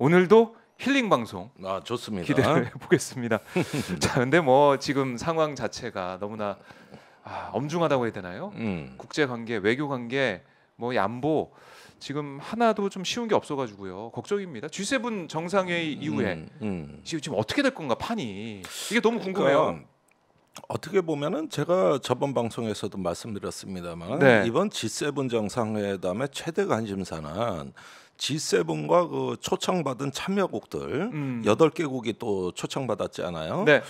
오늘도 힐링 방송 아, 좋습니다. 기대 해보겠습니다. 자, 근데 뭐 지금 상황 자체가 너무나 아, 엄중하다고 해야 되나요? 음. 국제 관계, 외교 관계, 뭐 양보 지금 하나도 좀 쉬운 게 없어가지고요 걱정입니다. G7 정상회의 이후에 음, 음. 지금 어떻게 될 건가 판이 이게 너무 궁금해요. 그러니까 어떻게 보면은 제가 저번 방송에서도 말씀드렸습니다만 네. 이번 G7 정상회담의 최대 관심사는 G7과 그 초청받은 참여국들 음. 여덟 개국이또 초청받았잖아요. 네.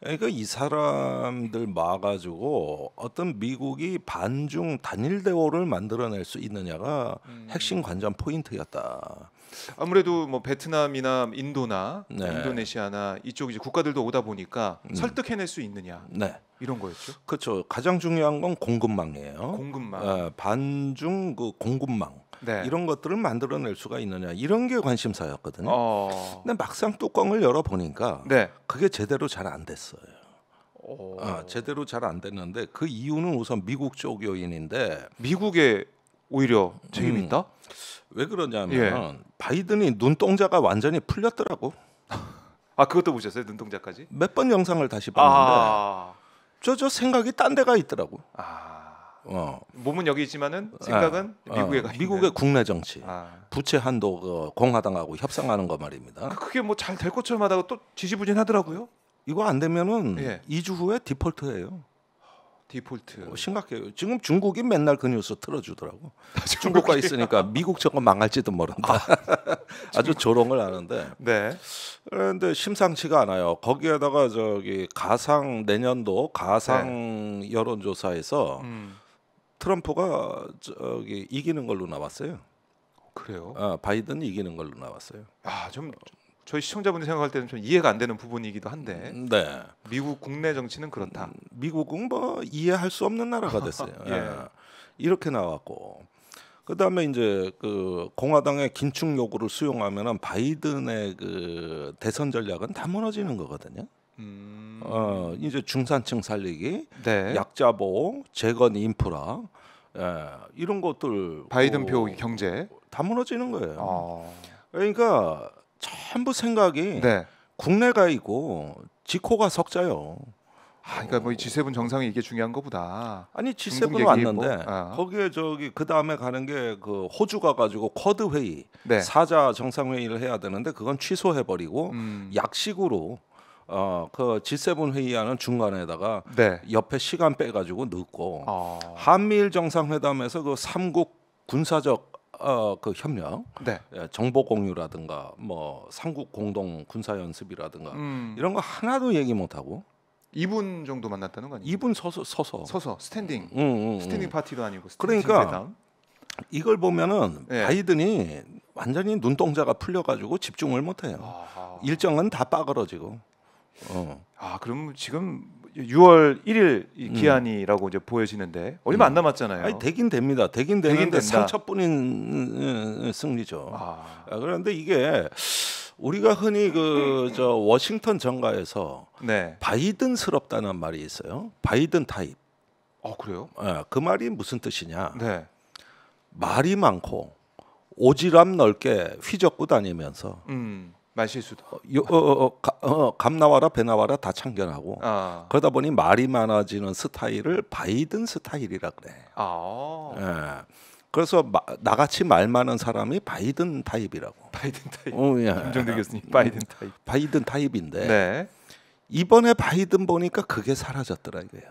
그러니까 이 사람들 막아주고 어떤 미국이 반중 단일 대오를 만들어낼 수 있느냐가 음. 핵심 관전 포인트였다. 아무래도 뭐 베트남이나 인도나 네. 인도네시아나 이쪽 이제 국가들도 오다 보니까 음. 설득해낼 수 있느냐 네. 이런 거였죠. 그렇죠. 가장 중요한 건 공급망이에요. 공급망. 어, 반중 그 공급망. 네. 이런 것들을 만들어낼 수가 있느냐 이런 게 관심사였거든요. 어... 근데 막상 뚜껑을 열어 보니까 네. 그게 제대로 잘 안 됐어요. 어... 아, 제대로 잘 안 됐는데 그 이유는 우선 미국 쪽 요인인데 미국의 오히려 책임 이 있다. 음. 왜 그러냐면 예. 바이든이 눈동자가 완전히 풀렸더라고. 아 그것도 보셨어요 눈동자까지? 몇 번 영상을 다시 봤는데 저저 아~ 생각이 딴 데가 있더라고. 아. 어. 몸은 여기 있지만은 생각은 아, 아. 미국에 가. 미국의 국내 정치, 아. 부채 한도 그 공화당하고 협상하는 거 말입니다. 아, 그게 뭐 잘 될 것처럼 하다가 또 지지부진하더라고요. 이거 안 되면은 예. 2주 후에 디폴트예요. 디폴트. 어, 심각해요. 지금 중국이 맨날 그 뉴스 틀어주더라고. 중국과 있으니까 미국 정권 망할지도 모른다. 아, 주 조롱을 하는데. 네. 그런데 심상치가 않아요. 거기에다가 저기 가상 내년도 가상 네. 여론조사에서 음. 트럼프가 저기 이기는 걸로 나왔어요. 그래요? 아, 바이든이 이기는 걸로 나왔어요. 아, 좀 저희 시청자분들 생각할 때는 좀 이해가 안 되는 부분이기도 한데 음, 네. 미국 국내 정치는 그렇다. 음, 미국은 뭐 이해할 수 없는 나라가 됐어요. 예. 예. 이렇게 나왔고 그다음에 이제 그 공화당의 긴축 요구를 수용하면은 바이든의 그 대선 전략은 다 무너지는 거거든요. 음... 어 이제 중산층 살리기, 네. 약자 보호, 재건 인프라, 예, 이런 것들 바이든 표 뭐 경제 다 무너지는 거예요. 아... 그러니까 전부 생각이 네. 국내가 이고 지코가 석자요. 아, 그러니까 뭐 G7 정상이 이게 중요한 거보다. 아니 G7 뭐, 왔는데 아. 거기에 저기 그 다음에 가는 게 그 호주가 가지고 쿼드 회의 네. 사자 정상 회의를 해야 되는데 그건 취소해 버리고 음. 약식으로 어그 G7 회의하는 중간에다가 네. 옆에 시간 빼 가지고 넣고 어. 한미일 정상회담에서 그 삼국 군사적 어, 그 협력, 네. 예, 정보 공유라든가 뭐 삼국 공동 군사 연습이라든가 음. 이런 거 하나도 얘기 못 하고 2분 정도 만났다는 거 아니에요? 2분 서서 서서 서서 스탠딩 음, 음, 음, 스탠딩 파티도 아니고 스탠딩 그러니까 회담. 이걸 보면은 네. 바이든이 완전히 눈동자가 풀려가지고 집중을 못해요. 아하. 일정은 다 빠그러지고. 어. 아 그럼 지금 6월 1일 이 음. 기한이라고 이제 보여지는데 얼마 음. 안 남았잖아요. 아니, 되긴 됩니다. 되긴 되는데 상처뿐인 음, 음, 승리죠. 아. 아. 그런데 이게 우리가 흔히 그 저 워싱턴 정가에서 네. 바이든스럽다는 말이 있어요. 바이든 타입. 아 그래요? 예, 그 말이 무슨 뜻이냐? 네. 말이 많고 오지랖 넓게 휘젓고 다니면서 음. 마실 수도. 어, 어, 어, 어, 가, 어, 감 나와라 배 나와라 다 참견하고 아. 그러다 보니 말이 많아지는 스타일을 바이든 스타일이라 그래. 아. 예. 그래서 마, 나같이 말 많은 사람이 바이든 타입이라고. 바이든 타입. 어, 예. 김정대 교수님 바이든 음, 타입. 바이든 타입인데 네. 이번에 바이든 보니까 그게 사라졌더라 이거야.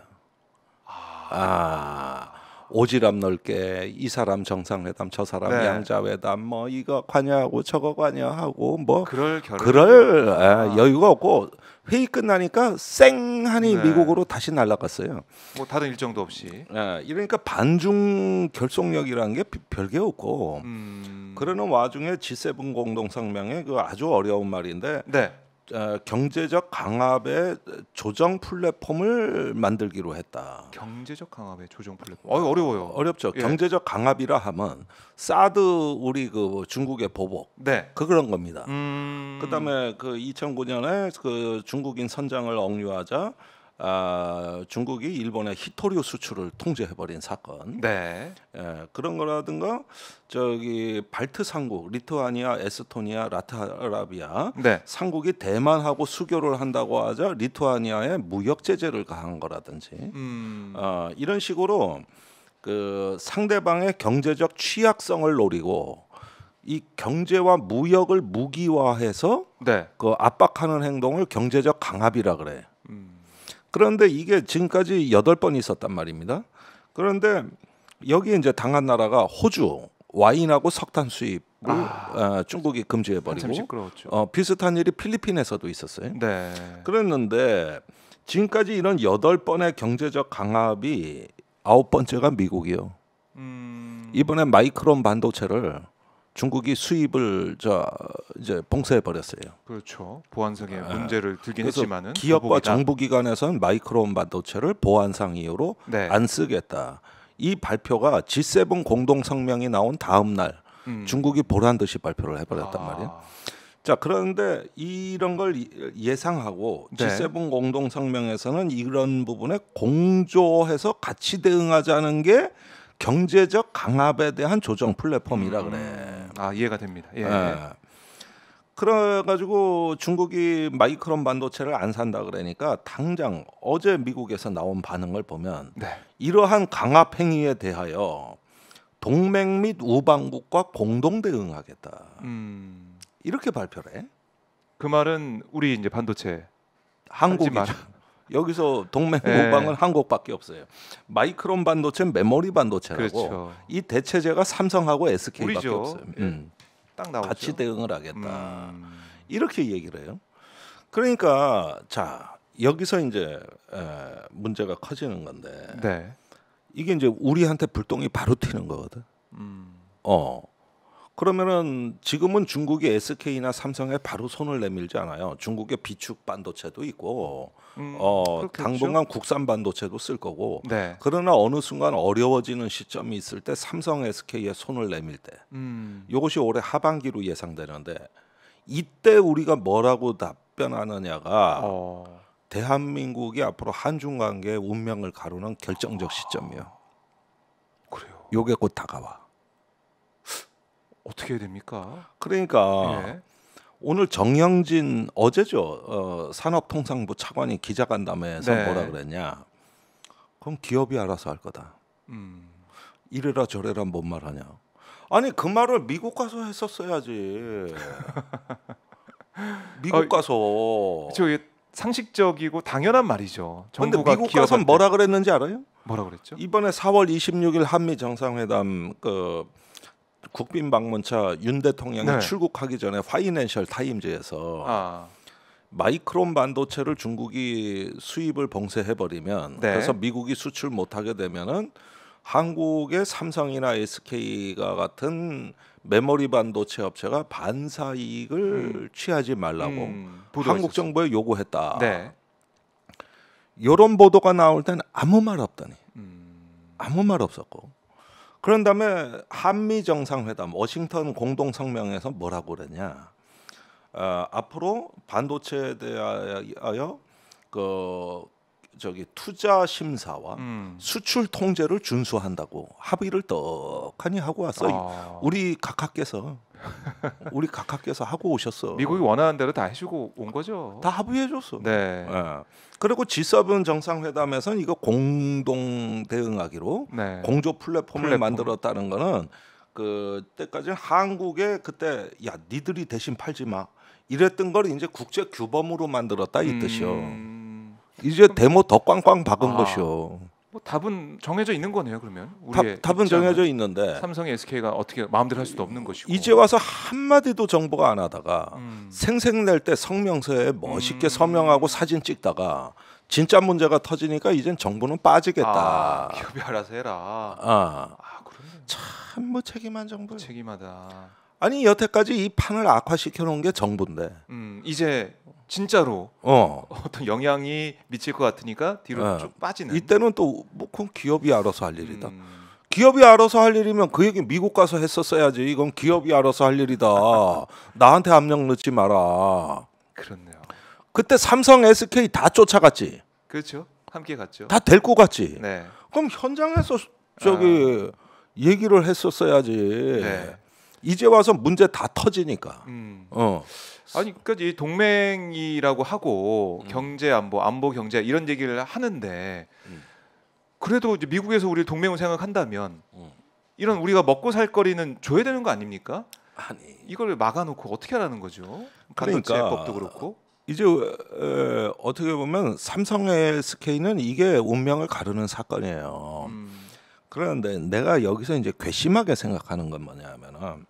아. 아. 오지랖 넓게 이 사람 정상회담 저 사람 네. 양자회담 뭐 이거 관여하고 저거 관여하고 뭐 그럴 그럴 아. 여유가 없고 회의 끝나니까 쌩하니 네. 미국으로 다시 날아갔어요. 뭐 다른 일정도 없이. 예, 이러니까 반중 결속력이라는 게 별 게 없고 음... 그러는 와중에 G7 공동성명에 그 아주 어려운 말인데 네. 어, 경제적 강압의 조정 플랫폼을 만들기로 했다. 경제적 강압의 조정 플랫폼. 어 어려워요. 어렵죠. 예. 경제적 강압이라 하면 사드 우리 그 중국의 보복. 네. 그 그런 겁니다. 음... 그다음에 그 2009년에 그 중국인 선장을 억류하자 아, 중국이 일본의 히토리오 수출을 통제해버린 사건. 네. 예, 그런 거라든가 저기 발트 삼국 리투아니아, 에스토니아, 라트아라비아 네. 삼국이 대만하고 수교를 한다고 하자 리투아니아에 무역 제재를 가한 거라든지 음. 어, 이런 식으로 그 상대방의 경제적 취약성을 노리고 이 경제와 무역을 무기화해서 네. 그 압박하는 행동을 경제적 강압이라 그래. 그런데 이게 지금까지 여덟 번 있었단 말입니다. 그런데 여기 이제 당한 나라가 호주 와인하고 석탄 수입 아, 어, 중국이 금지해 버리고 어, 비슷한 일이 필리핀에서도 있었어요. 네. 그랬는데 지금까지 이런 여덟 번의 경제적 강압이 아홉 번째가 미국이요. 음... 이번에 마이크론 반도체를 중국이 수입을 저 이제 봉쇄해 버렸어요. 그렇죠. 보안상의 네. 문제를 들긴 했지만은 기업과 정부 기관에서는 마이크론 반도체를 보안상 이유로 네. 안 쓰겠다. 이 발표가 G7 공동 성명이 나온 다음 날 음. 중국이 보란 듯이 발표를 해버렸단 아. 말이에요. 자 그런데 이런 걸 예, 예상하고 네. G7 공동 성명에서는 이런 부분에 공조해서 같이 대응하자는 게 경제적 강압에 대한 조정 플랫폼이라 음. 그래. 아 이해가 됩니다. 예. 네. 예. 그래가지고 중국이 마이크론 반도체를 안 산다 그러니까 당장 어제 미국에서 나온 반응을 보면 네. 이러한 강압 행위에 대하여 동맹 및 우방국과 공동 대응하겠다. 음. 이렇게 발표를 해. 그 말은 우리 이제 반도체 한국이죠. 여기서 동맹 공방은 예. 네. 한국밖에 없어요. 마이크론 반도체 메모리 반도체라고 그렇죠. 이 대체제가 삼성하고 SK밖에 우리죠. 없어요. 예. 음. 딱 나오죠. 같이 대응을 하겠다. 음. 이렇게 얘기를 해요. 그러니까 자 여기서 이제 에, 문제가 커지는 건데 네. 이게 이제 우리한테 불똥이 바로 튀는 거거든. 음. 어 그러면은 지금은 중국이 SK나 삼성에 바로 손을 내밀지 않아요. 중국의 비축 반도체도 있고 음, 어 그렇겠죠. 당분간 국산 반도체도 쓸 거고. 네. 그러나 어느 순간 어려워지는 시점이 있을 때 삼성 SK에 손을 내밀 때 음. 이것이 올해 하반기로 예상되는데 이때 우리가 뭐라고 답변하느냐가 어. 대한민국이 앞으로 한중 관계의 운명을 가르는 결정적 시점이에요. 그래요. 요게 곧 다가와. 어떻게 해야 됩니까? 그러니까 예. 오늘 정영진 어제죠 어, 산업통상부 차관이 기자간담회 에서 네. 뭐라 그랬냐? 그럼 기업이 알아서 할 거다. 음. 이래라 저래라 뭔 말하냐? 아니 그 말을 미국 가서 했었어야지. 미국 어, 가서 어, 저 상식적이고 당연한 말이죠. 그런데 미국 가서 뭐라 그랬는지 알아요? 뭐라 그랬죠? 이번에 4월 26일 한미 정상회담 그 국빈 방문차 윤 대통령이 네. 출국하기 전에 파이낸셜 타임즈에서 아. 마이크론 반도체를 중국이 수입을 봉쇄해버리면 네. 그래서 미국이 수출 못하게 되면은 한국의 삼성이나 SK가 같은 메모리 반도체 업체가 반사 이익을 음. 취하지 말라고 음, 한국 정부에 요구했다. 네. 이런 보도가 나올 땐 아무 말 없더니 음. 아무 말 없었고 그런 다음에 한미 정상회담 워싱턴 공동 성명에서 뭐라고 그랬냐? 어, 앞으로 반도체에 대하여 그 저기 투자 심사와 음. 수출 통제를 준수한다고 합의를 떡하니 하고 왔어요. 아. 우리 각하께서 우리 각하께서 하고 오셨어. 미국이 원하는 대로 다 해주고 온 거죠. 다 합의해줬어. 네. 네. 그리고 G7 정상회담에서는 이거 공동 대응하기로 네. 공조 플랫폼을 플랫폼. 만들었다는 거는 그때까지 한국에 그때 야 니들이 대신 팔지 마 이랬던 걸 이제 국제 규범으로 만들었다 이 음. 뜻이요. 음... 이제 데모 더 꽝꽝 박은 아. 것이요. 뭐 답은 정해져 있는 거네요. 그러면 답, 은 정해져 있는데 삼성 SK가 어떻게 마음대로 할 수도 없는 것이고 이제 와서 한 마디도 정보가 안 하다가 음. 생색낼 때 성명서에 멋있게 음. 서명하고 사진 찍다가 진짜 문제가 터지니까 이젠 정부는 빠지겠다. 아, 기업이 알아서 해라. 아, 아 그러네. 참 무책임한 뭐 정부. 무책임하다. 아니 여태까지 이 판을 악화시켜 놓은 게 정부인데. 음, 이제 진짜로 어. 어떤 영향이 미칠 것 같으니까 뒤로 네. 쭉 빠지는. 이때는 또 뭐 그건 기업이 알아서 할 일이다. 음. 기업이 알아서 할 일이면 그 얘기 미국 가서 했었어야지. 이건 기업이 알아서 할 일이다. 나한테 압력 넣지 마라. 그렇네요. 그때 삼성, SK 다 쫓아갔지. 그렇죠. 함께 갔죠. 다 데리고 갔지. 네. 그럼 현장에서 저기 아. 얘기를 했었어야지. 네. 이제 와서 문제 다 터지니까. 음. 어. 아니 그러니까 이 동맹이라고 하고 음. 경제 안보, 안보 경제 이런 얘기를 하는데 음. 그래도 이제 미국에서 우리 동맹을 생각한다면 음. 이런 우리가 먹고 살 거리는 줘야 되는 거 아닙니까? 아니 이걸 막아놓고 어떻게 하라는 거죠? 그러니까 법도 그렇고 이제 어, 에, 어떻게 보면 삼성의 SK는 이게 운명을 가르는 사건이에요. 그런데 내가 여기서 이제 괘씸하게 생각하는 건 뭐냐면은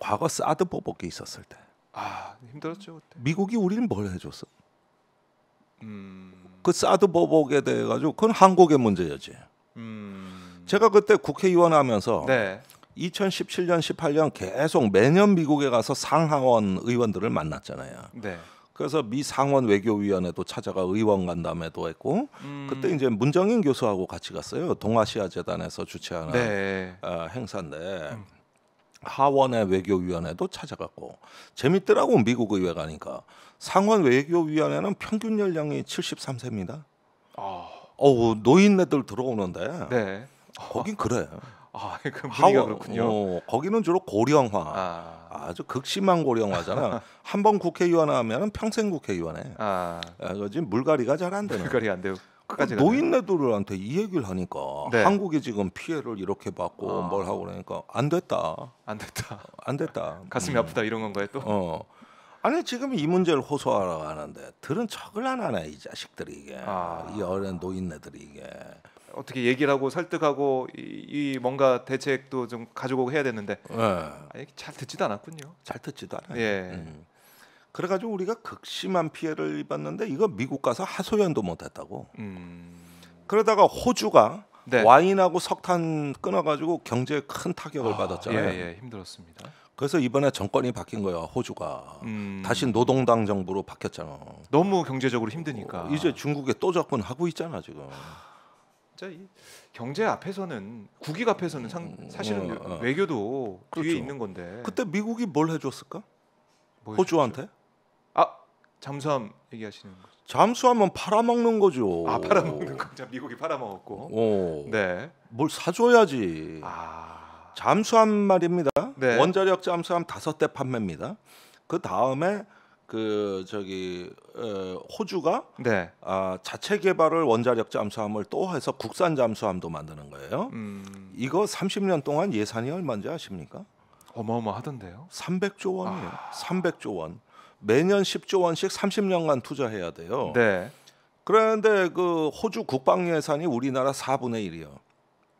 과거 사드 보복이 있었을 때. 아 힘들었죠 그때. 미국이 우리를 뭘 해줬어? 음... 그 사드 보복에 대해 가지고 그건 한국의 문제였지. 음... 제가 그때 국회의원 하면서 네. 2017년 18년 계속 매년 미국에 가서 상하원 의원들을 만났잖아요. 네. 그래서 미 상원 외교위원회도 찾아가 의원 간담회도 했고 음... 그때 이제 문정인 교수하고 같이 갔어요 동아시아 재단에서 주최하는 네. 어, 행사인데 음. 하원의 외교위원회도 찾아갔고 재밌더라고 미국 의회 가니까 상원 외교위원회는 평균 연령이 73세입니다. 아. 어우 노인네들 들어오는데 네. 거긴 그래. 아, 그 하원, 그렇군요. 어, 거기는 주로 고령화. 아. 아주 극심한 고령화잖아. 한 번 국회의원 하면은 평생 국회의원 해. 아. 아, 지 물갈이가 잘 안 되는. 물갈이 안 되고. 그러니까 끝까지 노인네들한테 이 얘기를 하니까 네. 한국이 지금 피해를 이렇게 받고 어. 뭘 하고 그러니까 안 됐다. 안 됐다. 안 됐다. 가슴이 음. 아프다 이런 건가요 또? 어. 아니 지금 이 문제를 호소하라고 하는데 들은 척을 안 하네 이 자식들이 이게 아. 이 어린 노인네들이 이게 어떻게 얘기를 하고 설득하고 이, 이 뭔가 대책도 좀 가지고 해야 되는데 네. 예. 아니, 잘 듣지도 않았군요. 잘 듣지도 않아요. 예. 음. 그래가지고 우리가 극심한 피해를 입었는데 이거 미국 가서 하소연도 못했다고. 음. 그러다가 호주가 네. 와인하고 석탄 끊어가지고 경제에 큰 타격을 아, 받았잖아요. 예, 예, 힘들었습니다. 그래서 이번에 정권이 바뀐 거야 호주가 음. 다시 노동당 정부로 바뀌었잖아. 너무 경제적으로 힘드니까 어, 이제 중국에 또 접근하고 있잖아 지금. 진이 경제 앞에서는 국익 앞에서는 상, 음, 사실은 어, 어. 외교도 그렇죠. 뒤에 있는 건데. 그때 미국이 뭘 해줬을까? 뭐 호주한테? 아 잠수함 얘기하시는 거죠? 잠수함은 팔아먹는 거죠. 아 팔아먹는 거죠. 미국이 팔아먹었고. 어. 네. 뭘 사줘야지. 아. 잠수함 말입니다. 네. 원자력 잠수함 다섯 대 판매입니다. 그 다음에 그 저기 어, 호주가 네. 아, 자체 개발을 원자력 잠수함을 또 해서 국산 잠수함도 만드는 거예요. 음. 이거 30년 동안 예산이 얼마인지 아십니까? 어마어마하던데요. 300조 원이에요. 아. 300조 원. 매년 10조 원씩 30년간 투자해야 돼요. 네. 그런데 그 호주 국방 예산이 우리나라 4분의 1이요.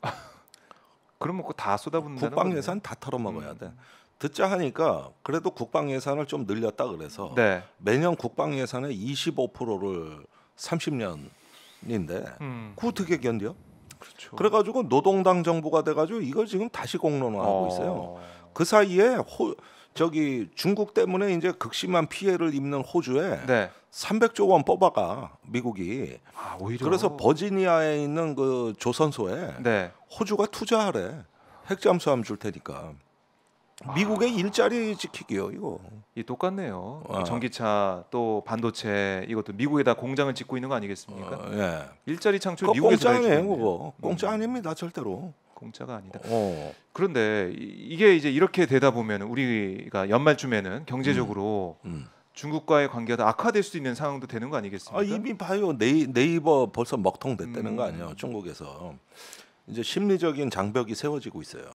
그럼 먹다쏟아붓는다 뭐 국방 예산 다 털어먹어야 음. 돼. 듣자 하니까 그래도 국방 예산을 좀 늘렸다 그래서 네. 매년 국방 예산의 25%를 30년인데 음. 그 어떻게 견뎌? 그렇죠. 그래가지고 노동당 정부가 돼가지고 이걸 지금 다시 공론화하고 어. 있어요. 그 사이에 호, 저기 중국 때문에 이제 극심한 피해를 입는 호주에 네. 300조 원 뽑아가 미국이. 아, 오히려. 그래서 버지니아에 있는 그 조선소에 네. 호주가 투자하래. 핵잠수함 줄 테니까. 아. 미국의 아. 일자리 지키기요 이거. 이 똑같네요. 아. 전기차 또 반도체 이것도 미국에다 공장을 짓고 있는 거 아니겠습니까? 어, 예. 일자리 창출 미국에서 공짜 아에요 그거. 공짜 음. 아닙니다 절대로. 공짜가 아니다. 어. 그런데 이게 이제 이렇게 되다 보면 우리가 연말쯤에는 경제적으로 음. 음. 중국과의 관계가 악화될 수 있는 상황도 되는 거 아니겠습니까? 아, 이미 봐요 네이, 네이버 벌써 먹통됐다는 음. 거 아니에요 중국에서 이제 심리적인 장벽이 세워지고 있어요.